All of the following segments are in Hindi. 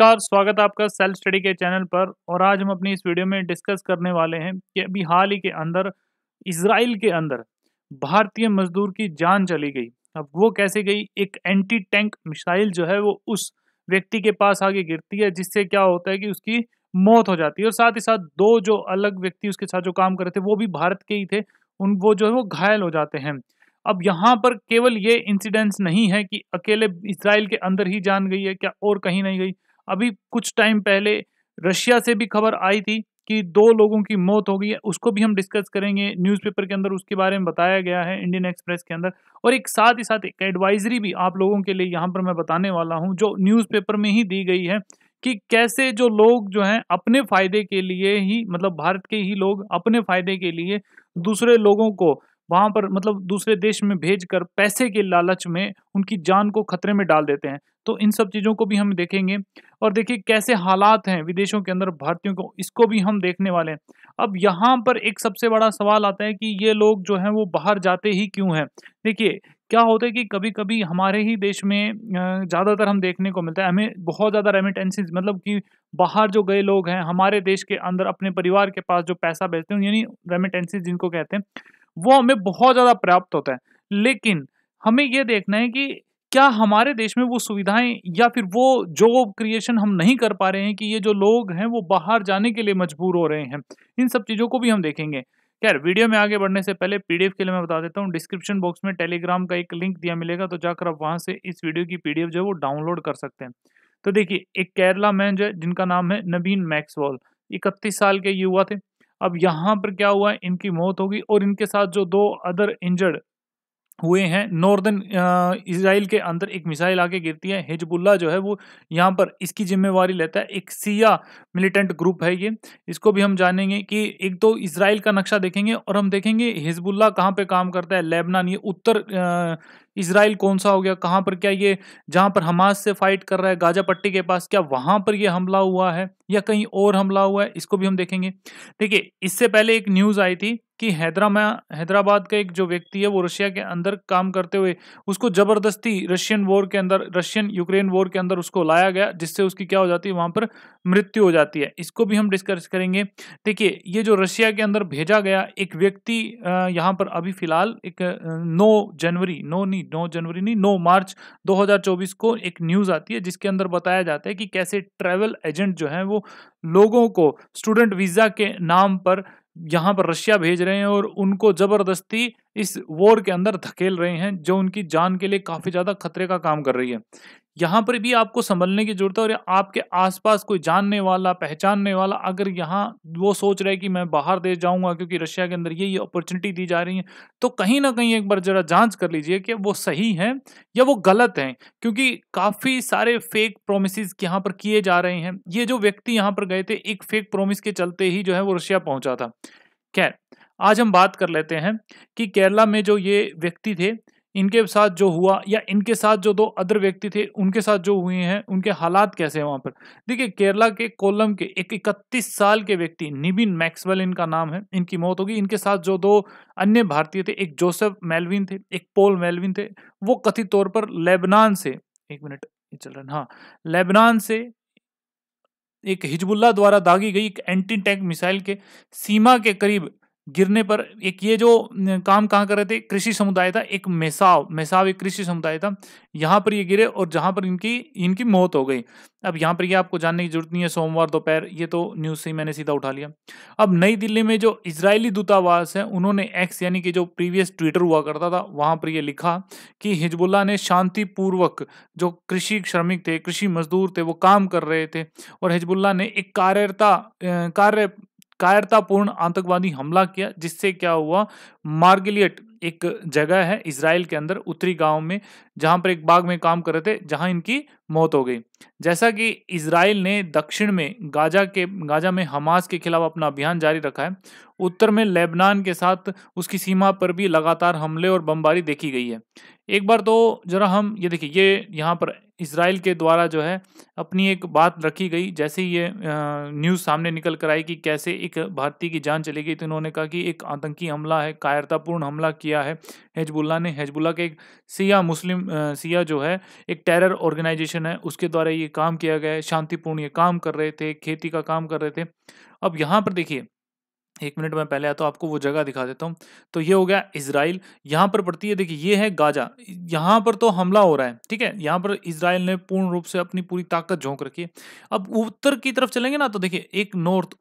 नमस्कार स्वागत है आपका सेल्फ स्टडी के चैनल पर और आज हम अपनी इस वीडियो में डिस्कस करने वाले हैं कि अभी हाल ही के अंदर इसराइल के अंदर भारतीय मजदूर की जान चली गई अब वो कैसे गई एक एंटी टैंक मिसाइल जो है वो उस व्यक्ति के पास आगे गिरती है जिससे क्या होता है कि उसकी मौत हो जाती है और साथ ही साथ दो जो अलग व्यक्ति उसके साथ जो काम कर रहे थे वो भी भारत के ही थे उन वो जो है वो घायल हो जाते हैं अब यहाँ पर केवल ये इंसिडेंस नहीं है कि अकेले इसराइल के अंदर ही जान गई है क्या और कहीं नहीं गई अभी कुछ टाइम पहले रशिया से भी खबर आई थी कि दो लोगों की मौत हो गई है उसको भी हम डिस्कस करेंगे न्यूज़पेपर के अंदर उसके बारे में बताया गया है इंडियन एक्सप्रेस के अंदर और एक साथ ही साथ एक एडवाइजरी भी आप लोगों के लिए यहाँ पर मैं बताने वाला हूँ जो न्यूज़पेपर में ही दी गई है कि कैसे जो लोग जो हैं अपने फायदे के लिए ही मतलब भारत के ही लोग अपने फायदे के लिए दूसरे लोगों को वहाँ पर मतलब दूसरे देश में भेज कर पैसे के लालच में उनकी जान को खतरे में डाल देते हैं तो इन सब चीज़ों को भी हम देखेंगे और देखिए कैसे हालात हैं विदेशों के अंदर भारतीयों को इसको भी हम देखने वाले हैं अब यहाँ पर एक सबसे बड़ा सवाल आता है कि ये लोग जो हैं वो बाहर जाते ही क्यों हैं देखिए क्या होता है कि कभी कभी हमारे ही देश में ज़्यादातर हम देखने को मिलता है हमें बहुत ज़्यादा रेमिटेंसीज मतलब कि बाहर जो गए लोग हैं हमारे देश के अंदर अपने परिवार के पास जो पैसा भेजते हैं यानी रेमिटेंसीज जिनको कहते हैं वो हमें बहुत ज़्यादा प्राप्त होता है लेकिन हमें ये देखना है कि क्या हमारे देश में वो सुविधाएं या फिर वो जॉब क्रिएशन हम नहीं कर पा रहे हैं कि ये जो लोग हैं वो बाहर जाने के लिए मजबूर हो रहे हैं इन सब चीज़ों को भी हम देखेंगे खैर वीडियो में आगे बढ़ने से पहले पीडीएफ के लिए मैं बता देता हूँ डिस्क्रिप्शन बॉक्स में टेलीग्राम का एक लिंक दिया मिलेगा तो जाकर आप वहाँ से इस वीडियो की पीडीएफ जो है वो डाउनलोड कर सकते हैं तो देखिए एक केरला मैन जो है जिनका नाम है नबीन मैक्सवॉल इकतीस साल के युवा थे अब यहाँ पर क्या हुआ इनकी मौत होगी और इनके साथ जो दो अदर इंजर्ड हुए हैं नॉर्दर्न इसराइल के अंदर एक मिसाइल आके गिरती है हिजबुल्ला जो है वो यहाँ पर इसकी जिम्मेवारी लेता है एक सिया मिलिटेंट ग्रुप है ये इसको भी हम जानेंगे कि एक तो इसराइल का नक्शा देखेंगे और हम देखेंगे हिजबुल्ला कहाँ पे काम करता है लेबनान ये उत्तर इसराइल कौन सा हो गया कहाँ पर क्या ये जहाँ पर हमास से फाइट कर रहा है गाजा पट्टी के पास क्या वहाँ पर ये हमला हुआ है या कहीं और हमला हुआ है इसको भी हम देखेंगे देखिए इससे पहले एक न्यूज़ आई थी कि हैदरा हैदराबाद का एक जो व्यक्ति है वो रशिया के अंदर काम करते हुए उसको ज़बरदस्ती रशियन वॉर के अंदर रशियन यूक्रेन वॉर के अंदर उसको लाया गया जिससे उसकी क्या हो जाती है वहाँ पर मृत्यु हो जाती है इसको भी हम डिस्कस करेंगे देखिए ये जो रशिया के अंदर भेजा गया एक व्यक्ति यहाँ पर अभी फिलहाल एक नौ जनवरी नौ नहीं नौ जनवरी नहीं नौ मार्च दो को एक न्यूज़ आती है जिसके अंदर बताया जाता है कि कैसे ट्रेवल एजेंट जो है वो लोगों को स्टूडेंट वीज़ा के नाम पर यहाँ पर रशिया भेज रहे हैं और उनको ज़बरदस्ती इस वॉर के अंदर धकेल रहे हैं जो उनकी जान के लिए काफ़ी ज़्यादा खतरे का काम कर रही है यहाँ पर भी आपको संभलने की जरूरत है और आपके आसपास कोई जानने वाला पहचानने वाला अगर यहाँ वो सोच रहे कि मैं बाहर देश जाऊँगा क्योंकि रशिया के अंदर ये ये अपॉर्चुनिटी दी जा रही है तो कहीं ना कहीं एक बार ज़रा जांच कर लीजिए कि वो सही है या वो गलत हैं क्योंकि काफ़ी सारे फेक प्रोमिस यहाँ पर किए जा रहे हैं ये जो व्यक्ति यहाँ पर गए थे एक फेक प्रोमिस के चलते ही जो है वो रशिया पहुँचा था खैर आज हम बात कर लेते हैं कि केरला में जो ये व्यक्ति थे इनके साथ जो हुआ या इनके साथ जो दो अदर व्यक्ति थे उनके साथ जो हुए हैं उनके हालात कैसे हैं वहाँ पर देखिए केरला के कोलम के एक इकतीस साल के व्यक्ति निबिन मैक्सवेल इनका नाम है इनकी मौत होगी इनके साथ जो दो अन्य भारतीय थे एक जोसेफ मेलविन थे एक पोल मेलविन थे वो कथित तौर पर लेबनान से एक मिनट चल रहा हाँ लेबनान से एक हिजबुल्ला द्वारा दागी गई एक एंटी टैंक मिसाइल के सीमा के करीब गिरने पर एक ये जो काम कहाँ कर रहे थे कृषि समुदाय था एक मेसाव मेसाव एक कृषि समुदाय था यहाँ पर ये गिरे और जहाँ पर इनकी इनकी मौत हो गई अब यहाँ पर ये आपको जानने की जरूरत नहीं है सोमवार दोपहर ये तो न्यूज़ से ही मैंने सीधा उठा लिया अब नई दिल्ली में जो इजरायली दूतावास है उन्होंने एक्स यानी कि जो प्रीवियस ट्विटर हुआ करता था वहाँ पर यह लिखा कि हिजबुल्ला ने शांतिपूर्वक जो कृषि श्रमिक थे कृषि मजदूर थे वो काम कर रहे थे और हिजबुल्ला ने एक कार्यरता कार्य कायरतापूर्ण आतंकवादी हमला किया जिससे क्या हुआ मार्गिलियट एक जगह है इसराइल के अंदर उत्तरी गांव में जहां पर एक बाग में काम कर रहे थे जहां इनकी मौत हो गई जैसा कि इसराइल ने दक्षिण में गाजा के गाजा में हमास के खिलाफ अपना अभियान जारी रखा है उत्तर में लेबनान के साथ उसकी सीमा पर भी लगातार हमले और बमबारी देखी गई है एक बार तो जरा हम ये देखिए ये यहाँ पर इसराइल के द्वारा जो है अपनी एक बात रखी गई जैसे ही ये न्यूज़ सामने निकल कर आई कि कैसे एक भारतीय की जान चली गई तो इन्होंने कहा कि एक आतंकी हमला है कायरतापूर्ण हमला किया है हिजबुल्ला ने हिजबुल्ला के एक सिया मुस्लिम सिया जो है एक टेरर ऑर्गेनाइजेशन है उसके द्वारा ये काम किया गया है शांतिपूर्ण ये काम कर रहे थे खेती का काम कर रहे थे अब यहाँ पर देखिए एक मिनट में पहले आता तो आपको वो जगह दिखा देता हूँ तो ये हो गया इसराइल यहाँ पर पड़ती है देखिए ये है गाजा यहाँ पर तो हमला हो रहा है ठीक है यहाँ पर इसराइल ने पूर्ण रूप से अपनी पूरी ताकत झोंक रखी है अब उत्तर की तरफ चलेंगे ना तो देखिए एक नॉर्थ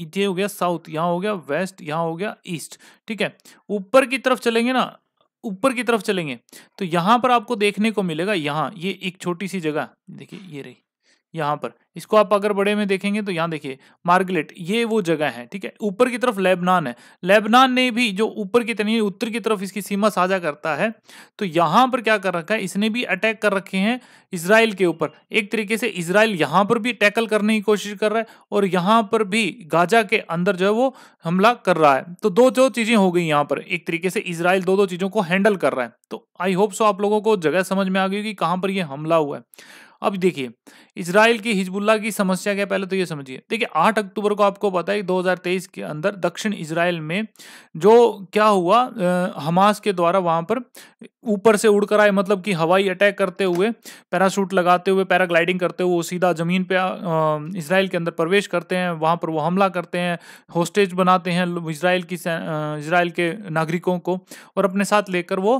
ये हो गया साउथ यहाँ हो गया वेस्ट यहाँ हो गया ईस्ट ठीक है ऊपर की तरफ चलेंगे ना ऊपर की तरफ चलेंगे तो यहाँ पर आपको देखने को मिलेगा यहाँ ये एक छोटी सी जगह देखिए ये रही यहाँ पर इसको आप अगर बड़े में देखेंगे तो यहाँ देखिए मार्गलेट ये वो जगह है ठीक है ऊपर की तरफ लेबनान है लेबनान ने भी जो ऊपर की तरह उत्तर की तरफ इसकी सीमा साझा करता है तो यहाँ पर क्या कर रखा है इसने भी अटैक कर रखे हैं इसराइल के ऊपर एक तरीके से इसराइल यहाँ पर भी टैकल करने की कोशिश कर रहा है और यहाँ पर भी गाजा के अंदर जो है वो हमला कर रहा है तो दो दो चीज़ें हो गई यहाँ पर एक तरीके से इसराइल दो दो चीज़ों को हैंडल कर रहा है तो आई होप सो आप लोगों को जगह समझ में आ गई कि कहाँ पर यह हमला हुआ है अब देखिए इसराइल की हिजबुल्ला की समस्या क्या पहले तो ये समझिए देखिए आठ अक्टूबर को आपको पता है 2023 के अंदर दक्षिण इसराइल में जो क्या हुआ आ, हमास के द्वारा वहां पर ऊपर से उड़ कर आए मतलब कि हवाई अटैक करते हुए पैराशूट लगाते हुए पैराग्लाइडिंग करते हुए वो सीधा जमीन पे इसराइल के अंदर प्रवेश करते हैं वहां पर वो हमला करते हैं होस्टेज बनाते हैं इसराइल की इसराइल के नागरिकों को और अपने साथ लेकर वो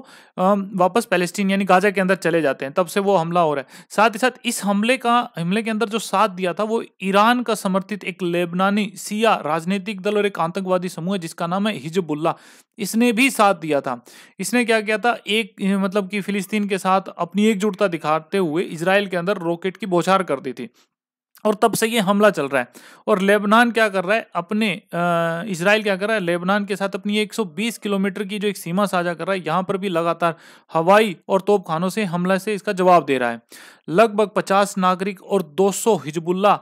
वापस पैलेस्टीन यानी गाजा के अंदर चले जाते हैं तब से वो हमला हो रहा है साथ ही साथ इस हमले का हमले के अंदर जो साथ दिया था वो ईरान का समर्थित एक लेबनानी सिया राजनीतिक दल और एक आतंकवादी समूह है जिसका नाम है हिजबुल्ला इसने भी साथ दिया था इसने क्या किया था एक मतलब कि फिलिस्तीन के साथ अपनी एकजुटता दिखाते हुए इसराइल के अंदर रॉकेट की बौछार कर दी थी और तब से ये हमला चल रहा है और लेबनान क्या कर रहा है अपने इसराइल क्या कर रहा है लेबनान के साथ अपनी 120 किलोमीटर की जो एक सीमा साझा कर रहा है यहाँ पर भी लगातार हवाई और तोपखानों से हमला से इसका जवाब दे रहा है लगभग 50 नागरिक और 200 हिजबुल्ला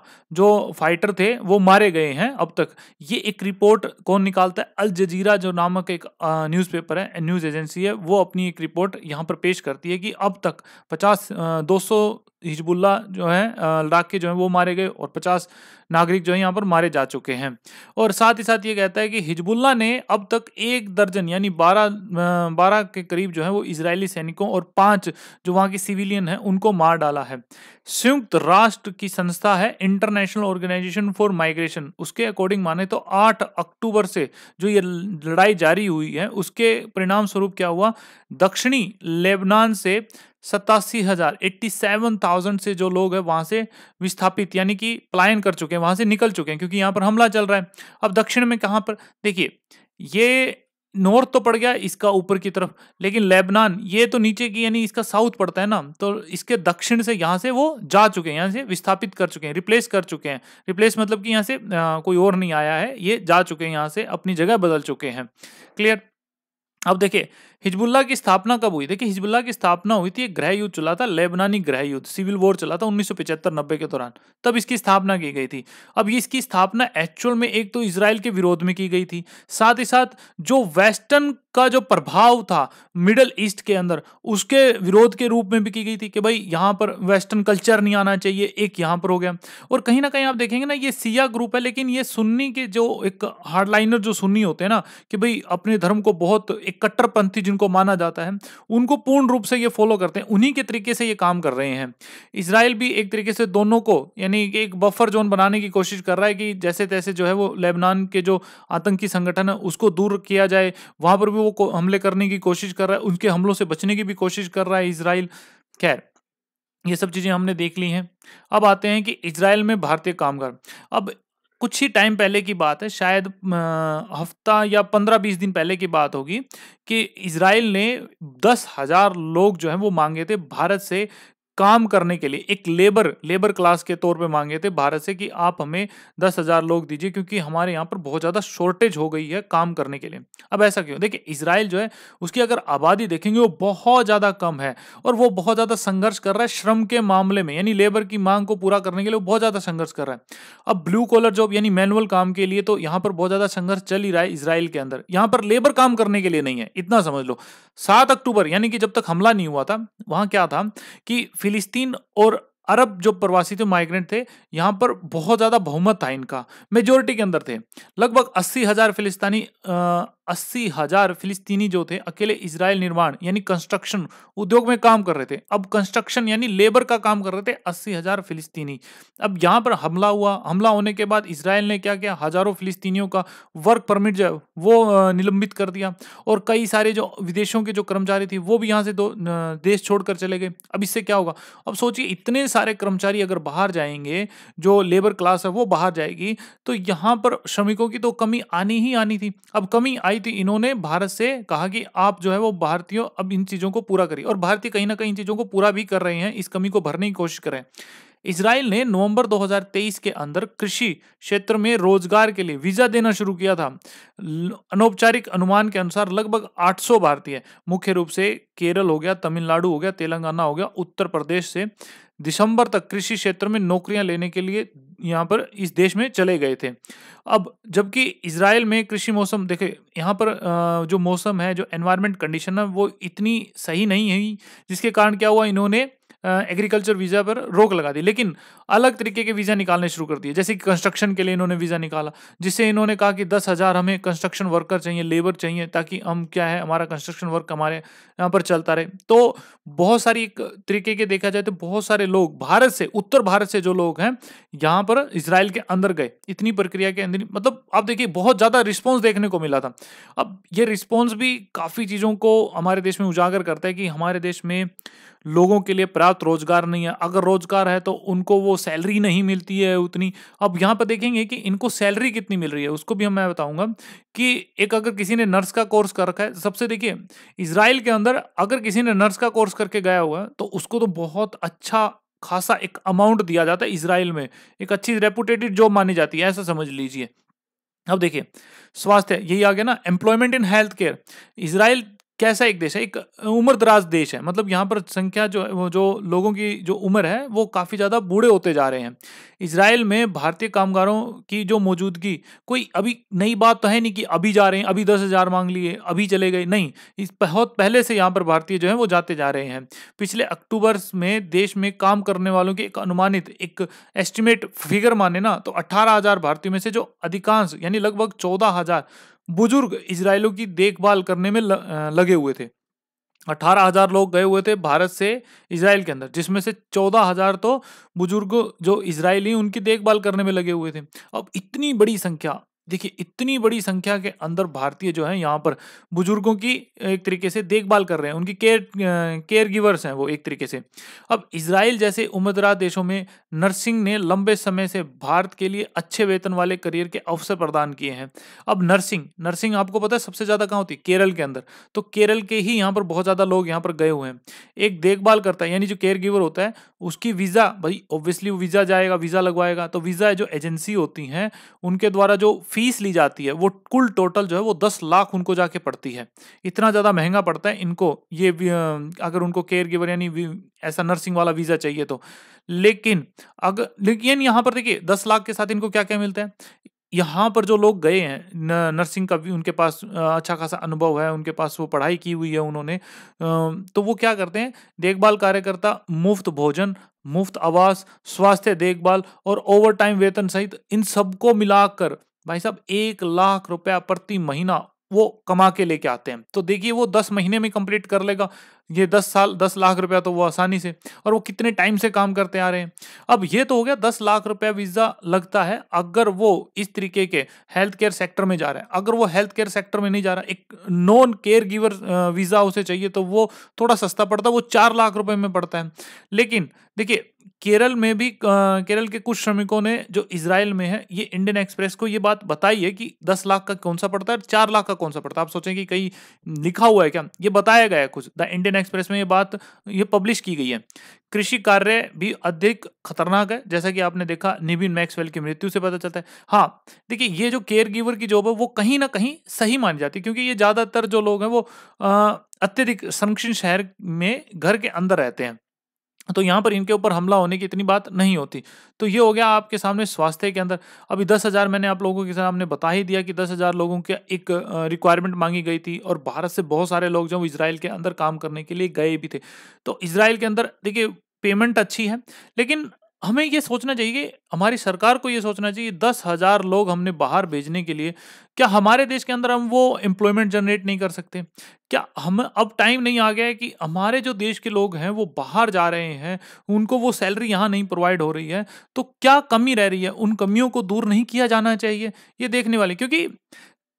जो फाइटर थे वो मारे गए हैं अब तक ये एक रिपोर्ट कौन निकालता है अल जजीरा जो नामक एक न्यूज पेपर है न्यूज़ एजेंसी है वो अपनी एक रिपोर्ट यहाँ पर पेश करती है कि अब तक पचास दो हिजबुल्ला जो है लद्दाख के जो है वो मारे गए और पचास नागरिक जो है यहाँ पर मारे जा चुके हैं और साथ ही साथ ये कहता है कि हिजबुल्ला ने अब तक एक दर्जन यानी बारह बारह के करीब जो है वो इजरायली सैनिकों और पांच जो वहाँ के सिविलियन हैं उनको मार डाला है संयुक्त राष्ट्र की संस्था है इंटरनेशनल ऑर्गेनाइजेशन फॉर माइग्रेशन उसके अकॉर्डिंग माने तो आठ अक्टूबर से जो ये लड़ाई जारी हुई है उसके परिणाम स्वरूप क्या हुआ दक्षिणी लेबनान से सत्तासी हजार एट्टी सेवन थाउजेंड से जो लोग हैं वहां से विस्थापित यानी कि पलायन कर चुके हैं वहां से निकल चुके हैं क्योंकि यहाँ पर हमला चल रहा है अब दक्षिण में कहाँ पर देखिए ये नॉर्थ तो पड़ गया इसका ऊपर की तरफ लेकिन लेबनान ये तो नीचे की यानी इसका साउथ पड़ता है ना तो इसके दक्षिण से यहाँ से वो जा चुके हैं यहाँ से विस्थापित कर चुके हैं रिप्लेस कर चुके हैं रिप्लेस मतलब कि यहाँ से आ, कोई और नहीं आया है ये जा चुके हैं यहाँ से अपनी जगह बदल चुके हैं क्लियर अब देखिए हिजबुल्ला की स्थापना कब हुई देखिए हिजबुल्ला की स्थापना हुई थी एक ग्रह युद्ध चला था लेबनानी ग्रह युद्ध सिविल वॉर चला था उन्नीस सौ के दौरान तब इसकी स्थापना की गई थी अब इसकी स्थापना एक्चुअल में एक तो इसराइल के विरोध में की गई थी साथ ही साथ जो वेस्टर्न का जो प्रभाव था मिडल ईस्ट के अंदर उसके विरोध के रूप में भी की गई थी कि भाई यहाँ पर वेस्टर्न कल्चर नहीं आना चाहिए एक यहाँ पर हो गया और कहीं ना कहीं आप देखेंगे ना ये सिया ग्रुप है लेकिन ये सुन्नी के जो एक हार्डलाइनर जो सुन्नी होते हैं ना कि भाई अपने धर्म को बहुत एक कट्टरपंथी जिनको माना जाता है उनको पूर्ण रूप से ये फॉलो करते हैं उन्हीं के तरीके से ये काम कर रहे हैं इसराइल भी एक तरीके से दोनों को यानी एक बफर जोन बनाने की कोशिश कर रहा है कि जैसे तैसे जो है वो लेबनान के जो आतंकी संगठन है उसको दूर किया जाए वहाँ पर भी वो हमले करने की कोशिश कर रहा है उनके हमलों से बचने की भी कोशिश कर रहा है इसराइल खैर ये सब चीज़ें हमने देख ली हैं अब आते हैं कि इसराइल में भारतीय कामगार अब कुछ ही टाइम पहले की बात है शायद हफ्ता या पंद्रह बीस दिन पहले की बात होगी कि इसराइल ने दस हजार लोग जो हैं वो मांगे थे भारत से काम करने के लिए एक लेबर लेबर क्लास के तौर पे मांगे थे भारत से कि आप हमें दस हज़ार लोग दीजिए क्योंकि हमारे यहाँ पर बहुत ज़्यादा शॉर्टेज हो गई है काम करने के लिए अब ऐसा क्यों देखिए इसराइल जो है उसकी अगर आबादी देखेंगे वो बहुत ज़्यादा कम है और वो बहुत ज़्यादा संघर्ष कर रहा है श्रम के मामले में यानी लेबर की मांग को पूरा करने के लिए वो बहुत ज़्यादा संघर्ष कर रहा है अब ब्लू कॉलर जॉब यानी मैनुअल काम के लिए तो यहाँ पर बहुत ज़्यादा संघर्ष चल ही रहा है इसराइल के अंदर यहाँ पर लेबर काम करने के लिए नहीं है इतना समझ लो सात अक्टूबर यानी कि जब तक हमला नहीं हुआ था वहां क्या था कि फिलिस्तीन और अरब जो प्रवासी थे माइग्रेंट थे यहाँ पर बहुत ज़्यादा बहुमत था इनका मेजोरिटी के अंदर थे लगभग अस्सी हज़ार फिलिस्तानी अस्सी हजार फिलिस्तीनी जो थे अकेले इसराइल निर्माण यानी कंस्ट्रक्शन उद्योग में काम कर रहे थे अब कंस्ट्रक्शन यानी लेबर का काम कर रहे थे अस्सी हजार फिलिस्तीनी अब यहाँ पर हमला हुआ हमला होने के बाद इसराइल ने क्या किया हजारों फिलिस्तीनियों का वर्क परमिट जो वो निलंबित कर दिया और कई सारे जो विदेशों के जो कर्मचारी थे वो भी यहाँ से दो देश छोड़कर चले गए अब इससे क्या होगा अब सोचिए इतने सारे कर्मचारी अगर बाहर जाएंगे जो लेबर क्लास है वो बाहर जाएगी तो यहाँ पर श्रमिकों की तो कमी आनी ही आनी थी अब कमी आई आई थी इन्होंने भारत से कहा कि आप जो है वो भारतीयों अब इन चीज़ों को पूरा करिए और भारतीय कहीं ना कहीं इन चीज़ों को पूरा भी कर रहे हैं इस कमी को भरने की कोशिश करें इसराइल ने नवंबर 2023 के अंदर कृषि क्षेत्र में रोजगार के लिए वीजा देना शुरू किया था अनौपचारिक अनुमान के अनुसार लगभग 800 भारतीय मुख्य रूप से केरल हो गया तमिलनाडु हो गया तेलंगाना हो गया उत्तर प्रदेश से दिसंबर तक कृषि क्षेत्र में नौकरियां लेने के लिए यहाँ पर इस देश में चले गए थे अब जबकि इसराइल में कृषि मौसम देखे यहाँ पर जो मौसम है जो एनवायरनमेंट कंडीशन है वो इतनी सही नहीं है जिसके कारण क्या हुआ इन्होंने एग्रीकल्चर वीज़ा पर रोक लगा दी लेकिन अलग तरीके के वीज़ा निकालने शुरू कर दिए जैसे कि कंस्ट्रक्शन के लिए इन्होंने वीज़ा निकाला जिससे इन्होंने कहा कि दस हज़ार हमें कंस्ट्रक्शन वर्कर चाहिए लेबर चाहिए ताकि हम क्या है हमारा कंस्ट्रक्शन वर्क हमारे यहाँ पर चलता रहे तो बहुत सारी एक तरीके के देखा जाए तो बहुत सारे लोग भारत से उत्तर भारत से जो लोग हैं यहाँ पर इसराइल के अंदर गए इतनी प्रक्रिया के अंदर मतलब आप देखिए बहुत ज़्यादा रिस्पॉन्स देखने को मिला था अब ये रिस्पॉन्स भी काफ़ी चीज़ों को हमारे देश में उजागर करता है कि हमारे देश में लोगों के लिए पर्याप्त रोजगार नहीं है अगर रोजगार है तो उनको वो सैलरी नहीं मिलती है उतनी अब यहाँ पर देखेंगे कि इनको सैलरी कितनी मिल रही है उसको भी हम मैं बताऊंगा कि एक अगर किसी ने नर्स का कोर्स कर रखा है सबसे देखिए इसराइल के अंदर अगर किसी ने नर्स का कोर्स करके गया हुआ है तो उसको तो बहुत अच्छा खासा एक अमाउंट दिया जाता है इसराइल में एक अच्छी रेपुटेटेड जॉब मानी जाती है ऐसा समझ लीजिए अब देखिए स्वास्थ्य यही आ गया ना employment in health care Israel कैसा एक देश है एक उम्र दराज देश है मतलब यहाँ पर संख्या जो है जो लोगों की जो उम्र है वो काफ़ी ज़्यादा बूढ़े होते जा रहे हैं इसराइल में भारतीय कामगारों की जो मौजूदगी कोई अभी नई बात तो है नहीं कि अभी जा रहे हैं अभी दस हज़ार मांग लिए अभी चले गए नहीं इस बहुत पहले से यहाँ पर भारतीय जो है वो जाते जा रहे हैं पिछले अक्टूबर में देश में काम करने वालों की एक अनुमानित एक एस्टिमेट फिगर माने ना तो अट्ठारह भारतीयों में से जो अधिकांश यानी लगभग चौदह बुजुर्ग इसराइलों की देखभाल करने में लगे हुए थे अठारह हजार लोग गए हुए थे भारत से इसराइल के अंदर जिसमें से चौदह हजार तो बुजुर्ग जो इसराइली उनकी देखभाल करने में लगे हुए थे अब इतनी बड़ी संख्या देखिए इतनी बड़ी संख्या के अंदर भारतीय जो हैं यहाँ पर बुजुर्गों की एक तरीके से देखभाल कर रहे हैं उनकी केयर केयर गिवर्स हैं वो एक तरीके से अब इसराइल जैसे उमदरा देशों में नर्सिंग ने लंबे समय से भारत के लिए अच्छे वेतन वाले करियर के अवसर प्रदान किए हैं अब नर्सिंग नर्सिंग आपको पता है सबसे ज़्यादा कहाँ होती है केरल के अंदर तो केरल के ही यहाँ पर बहुत ज़्यादा लोग यहाँ पर गए हुए हैं एक देखभाल करता है यानी जो केयर गिवर होता है उसकी वीज़ा भाई ऑब्वियसली वीज़ा जाएगा वीज़ा लगवाएगा तो वीज़ा जो एजेंसी होती हैं उनके द्वारा जो फीस ली जाती है वो कुल टोटल जो है वो दस लाख उनको जाके पड़ती है इतना ज़्यादा महंगा पड़ता है इनको ये अगर उनको केयर गिवर यानी ऐसा नर्सिंग वाला वीज़ा चाहिए तो लेकिन अगर लेकिन यहाँ पर देखिए दस लाख के साथ इनको क्या क्या मिलता है यहाँ पर जो लोग गए हैं नर्सिंग का भी उनके पास अच्छा खासा अनुभव है उनके पास वो पढ़ाई की हुई है उन्होंने तो वो क्या करते हैं देखभाल कार्यकर्ता मुफ्त भोजन मुफ्त आवास स्वास्थ्य देखभाल और ओवर टाइम वेतन सहित इन सबको मिलाकर भाई साहब एक लाख रुपया प्रति महीना वो कमा के लेके आते हैं तो देखिए वो दस महीने में कंप्लीट कर लेगा ये दस साल दस लाख रुपया तो वो आसानी से और वो कितने टाइम से काम करते आ रहे हैं अब ये तो हो गया दस लाख रुपया वीज़ा लगता है अगर वो इस तरीके के हेल्थ केयर सेक्टर में जा रहा है अगर वो हेल्थ केयर सेक्टर में नहीं जा रहा एक नॉन केयर गिवर वीज़ा उसे चाहिए तो वो थोड़ा सस्ता पड़ता है वो चार लाख रुपये में पड़ता है लेकिन देखिए केरल में भी केरल के कुछ श्रमिकों ने जो इसराइल में है ये इंडियन एक्सप्रेस को ये बात बताई है कि दस लाख का कौन सा पड़ता है चार लाख का कौन सा पड़ता है आप सोचें कि कहीं लिखा हुआ है क्या ये बताया गया है कुछ द इंडियन इंडियन एक्सप्रेस में ये बात ये पब्लिश की गई है कृषि कार्य भी अधिक खतरनाक है जैसा कि आपने देखा निबिन मैक्सवेल की मृत्यु से पता चलता है हाँ देखिए ये जो केयर गिवर की जॉब है वो कहीं ना कहीं सही मानी जाती है क्योंकि ये ज़्यादातर जो लोग हैं वो अत्यधिक संरक्षित शहर में घर के अंदर रहते हैं तो यहाँ पर इनके ऊपर हमला होने की इतनी बात नहीं होती तो ये हो गया आपके सामने स्वास्थ्य के अंदर अभी दस हज़ार मैंने आप लोगों के सामने बता ही दिया कि दस हज़ार लोगों के एक रिक्वायरमेंट मांगी गई थी और भारत से बहुत सारे लोग जो इसराइल के अंदर काम करने के लिए गए भी थे तो इसराइल के अंदर देखिए पेमेंट अच्छी है लेकिन हमें ये सोचना चाहिए हमारी सरकार को ये सोचना चाहिए दस हज़ार लोग हमने बाहर भेजने के लिए क्या हमारे देश के अंदर हम वो एम्प्लॉयमेंट जनरेट नहीं कर सकते क्या हम अब टाइम नहीं आ गया है कि हमारे जो देश के लोग हैं वो बाहर जा रहे हैं उनको वो सैलरी यहाँ नहीं प्रोवाइड हो रही है तो क्या कमी रह रही है उन कमियों को दूर नहीं किया जाना चाहिए ये देखने वाले क्योंकि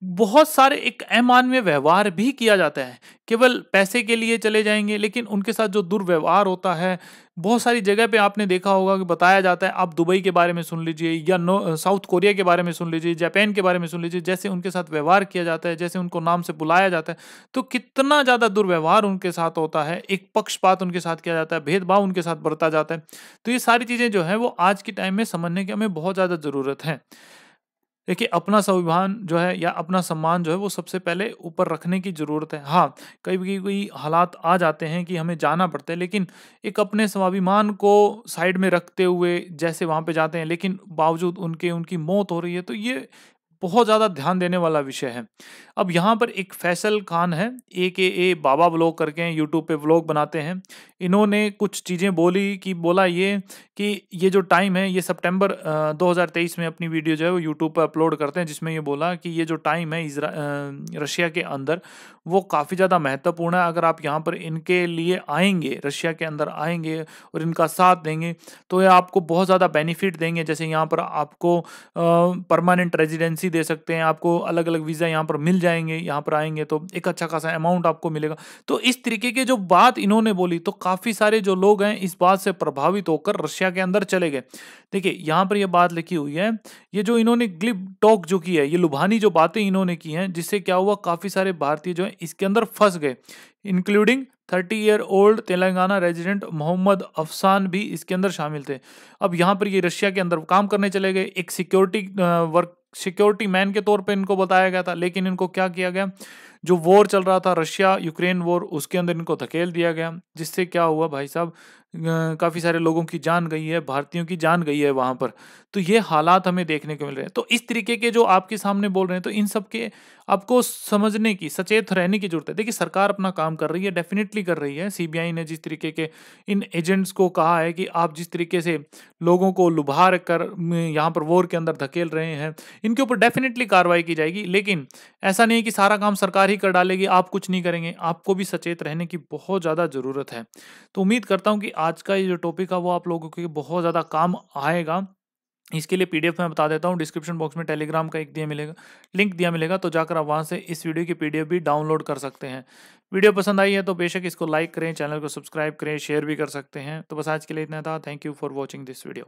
बहुत सारे एक अमानवीय व्यवहार भी किया जाता है केवल पैसे के लिए चले जाएंगे लेकिन उनके साथ जो दुर्व्यवहार होता है बहुत सारी जगह पे आपने देखा होगा कि बताया जाता है आप दुबई के बारे में सुन लीजिए या नो साउथ कोरिया के बारे में सुन लीजिए जापान के बारे में सुन लीजिए जैसे उनके साथ व्यवहार किया जाता है जैसे उनको नाम से बुलाया जाता है तो कितना ज़्यादा दुर्व्यवहार उनके साथ होता है एक पक्षपात उनके साथ किया जाता है भेदभाव उनके साथ बरता जाता है तो ये सारी चीज़ें जो है वो आज के टाइम में समझने की हमें बहुत ज़्यादा ज़रूरत है देखिए अपना संविधान जो है या अपना सम्मान जो है वो सबसे पहले ऊपर रखने की ज़रूरत है हाँ कई कई हालात आ जाते हैं कि हमें जाना पड़ता है लेकिन एक अपने स्वाभिमान को साइड में रखते हुए जैसे वहाँ पे जाते हैं लेकिन बावजूद उनके उनकी मौत हो रही है तो ये बहुत ज़्यादा ध्यान देने वाला विषय है अब यहाँ पर एक फैसल खान है A K A Baba vlog करके यूट्यूब पे व्लॉग बनाते हैं इन्होंने कुछ चीज़ें बोली कि बोला ये कि ये जो टाइम है ये सितंबर 2023 में अपनी वीडियो जो है वो यूट्यूब पर अपलोड करते हैं जिसमें ये बोला कि ये जो टाइम है इसरा रशिया के अंदर वो काफ़ी ज़्यादा महत्वपूर्ण है अगर आप यहाँ पर इनके लिए आएंगे रशिया के अंदर आएंगे और इनका साथ देंगे तो ये आपको बहुत ज़्यादा बेनिफिट देंगे जैसे यहाँ पर आपको परमानेंट रेजिडेंसी दे सकते हैं आपको अलग अलग वीज़ा यहाँ पर मिल जाए जाएंगे यहाँ पर आएंगे तो एक अच्छा खासा अमाउंट आपको मिलेगा तो इस तरीके के जो बात इन्होंने बोली तो काफ़ी सारे जो लोग हैं इस बात से प्रभावित होकर रशिया के अंदर चले गए देखिए यहाँ पर यह बात लिखी हुई है ये जो इन्होंने ग्लिप टॉक जो की है ये लुभानी जो बातें इन्होंने की हैं जिससे क्या हुआ काफ़ी सारे भारतीय जो है इसके अंदर फंस गए including thirty year old Telangana resident Mohammad Afsan भी इसके अंदर शामिल थे अब यहाँ पर ये रशिया के अंदर काम करने चले गए एक सिक्योरिटी वर्क सिक्योरिटी मैन के तौर पे इनको बताया गया था लेकिन इनको क्या किया गया जो वॉर चल रहा था रशिया यूक्रेन वॉर उसके अंदर इनको धकेल दिया गया जिससे क्या हुआ भाई साहब काफ़ी सारे लोगों की जान गई है भारतीयों की जान गई है वहाँ पर तो ये हालात हमें देखने को मिल रहे हैं तो इस तरीके के जो आपके सामने बोल रहे हैं तो इन सब के आपको समझने की सचेत रहने की जरूरत है देखिए सरकार अपना काम कर रही है डेफिनेटली कर रही है सीबीआई ने जिस तरीके के इन एजेंट्स को कहा है कि आप जिस तरीके से लोगों को लुभार कर यहाँ पर वोर के अंदर धकेल रहे हैं इनके ऊपर डेफिनेटली कार्रवाई की जाएगी लेकिन ऐसा नहीं है कि सारा काम सरकार ही कर डालेगी आप कुछ नहीं करेंगे आपको भी सचेत रहने की बहुत ज़्यादा ज़रूरत है तो उम्मीद करता हूँ कि आज का ये जो टॉपिक है वो आप लोगों के बहुत ज़्यादा काम आएगा इसके लिए पीडीएफ मैं बता देता हूँ डिस्क्रिप्शन बॉक्स में टेलीग्राम का एक दिया मिलेगा लिंक दिया मिलेगा तो जाकर आप वहाँ से इस वीडियो की पीडीएफ भी डाउनलोड कर सकते हैं वीडियो पसंद आई है तो बेशक इसको लाइक करें चैनल को सब्सक्राइब करें शेयर भी कर सकते हैं तो बस आज के लिए इतना था thank you for watching this video